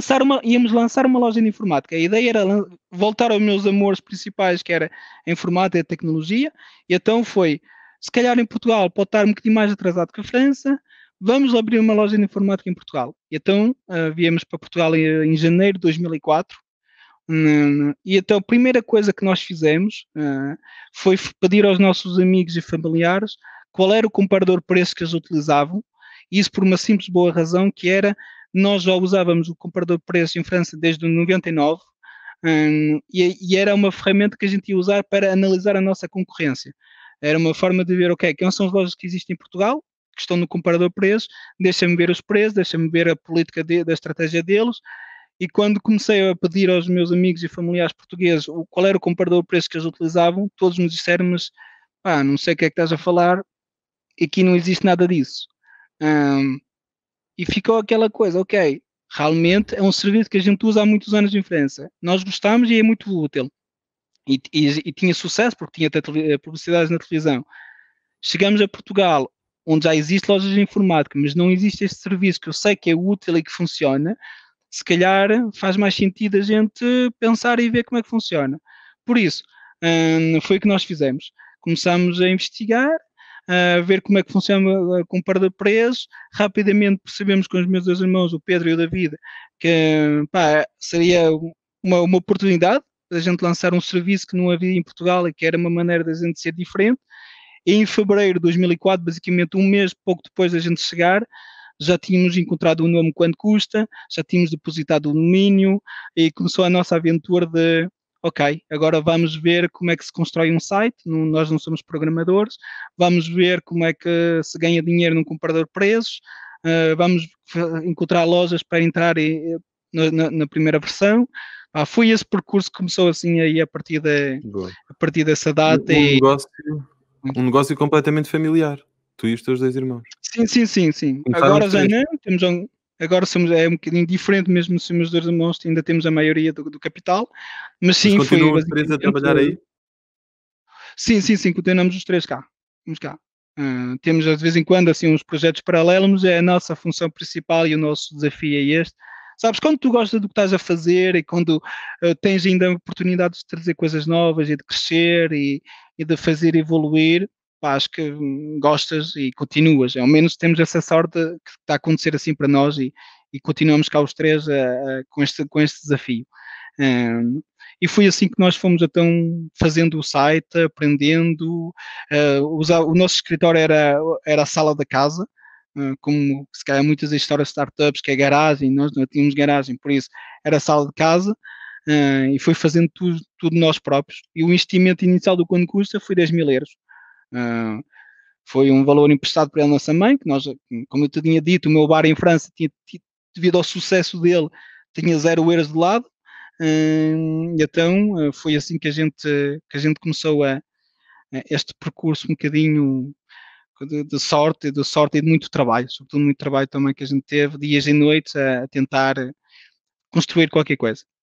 lançar uma, íamos lançar uma loja de informática. A ideia era voltar aos meus amores principais, que era a informática e a tecnologia. E então foi, se calhar em Portugal pode estar um bocadinho mais atrasado que a França, vamos abrir uma loja de informática em Portugal. E então uh, viemos para Portugal em, em janeiro de 2004. Hum, e então a primeira coisa que nós fizemos uh, foi pedir aos nossos amigos e familiares qual era o comparador de preço que eles utilizavam, isso por uma simples boa razão que era nós já usávamos o comparador de preços em França desde 99 hum, e, e, era uma ferramenta que a gente ia usar para analisar a nossa concorrência. Era uma forma de ver, ok, quem são as lojas que existem em Portugal, que estão no comparador de preços, deixa-me ver os preços, deixa-me ver a política de, da estratégia deles. E quando comecei a pedir aos meus amigos e familiares portugueses o, qual era o comparador de preços que eles utilizavam, todos me disseram, mas pá, não sei o que é que estás a falar, aqui não existe nada disso. Hum, e ficou aquela coisa, ok, realmente é um serviço que a gente usa há muitos anos em França. Nós gostamos e é muito útil. E, e, e tinha sucesso porque tinha até publicidades na televisão. Chegamos a Portugal, onde já existe lojas de informática, mas não existe este serviço que eu sei que é útil e que funciona, se calhar faz mais sentido a gente pensar e ver como é que funciona. Por isso, hum, foi o que nós fizemos. Começamos a investigar uh, ver como é que funciona com perda de preço. Rapidamente percebemos com os meus dois irmãos, o Pedro e o David, que pá, seria uma, uma oportunidade da gente lançar um serviço que não havia em Portugal e que era uma maneira da gente ser diferente. em fevereiro de 2004, basicamente um mês pouco depois da gente chegar, já tínhamos encontrado o nome quanto custa, já tínhamos depositado o domínio e começou a nossa aventura de ok, agora vamos ver como é que se constrói um site, não, nós não somos programadores, vamos ver como é que se ganha dinheiro num comprador de preços, uh, vamos encontrar lojas para entrar e, na, na, na, primeira versão. Ah, foi esse percurso que começou assim aí a partir, de, a partir dessa data. Um, e... negócio, um negócio completamente familiar. Tu e os teus dois irmãos. Sim, sim, sim, sim. Agora já não, temos um, Agora somos, é um bocadinho diferente mesmo nos simuladores da Most, ainda temos a maioria do, do capital, mas sim. Mas foi, os três a trabalhar aí? Sim, sim, sim, continuamos os três cá. Vamos cá. Uh, temos de vez em quando assim uns projetos paralelos, é a nossa função principal e o nosso desafio é este. Sabes, quando tu gostas do que estás a fazer e quando uh, tens ainda a oportunidade de trazer coisas novas e de crescer e, e de fazer evoluir, acho que hum, gostas e continuas. Ao menos temos essa sorte que está a acontecer assim para nós e, e continuamos cá os três a, a, com, este, com este desafio. Um, e foi assim que nós fomos então fazendo o site, aprendendo. Uh, o nosso escritório era, era a sala da casa, uh, como se calhar muitas histórias de startups, que é garagem, nós não tínhamos garagem, por isso era a sala de casa. Uh, e foi fazendo tudo, tudo nós próprios. E o investimento inicial do Quando Custa foi 10 mil euros foi um valor emprestado para a nossa mãe, que nós, como eu te tinha dito, o meu bar em França tinha, devido ao sucesso dele, tinha zero euros de lado. Uh, então ah, foi assim que a gente, que a gente começou a, este percurso um bocadinho de, de, sorte, de sorte e de muito trabalho, sobretudo muito trabalho também que a gente teve, dias e noites, a, a tentar construir qualquer coisa.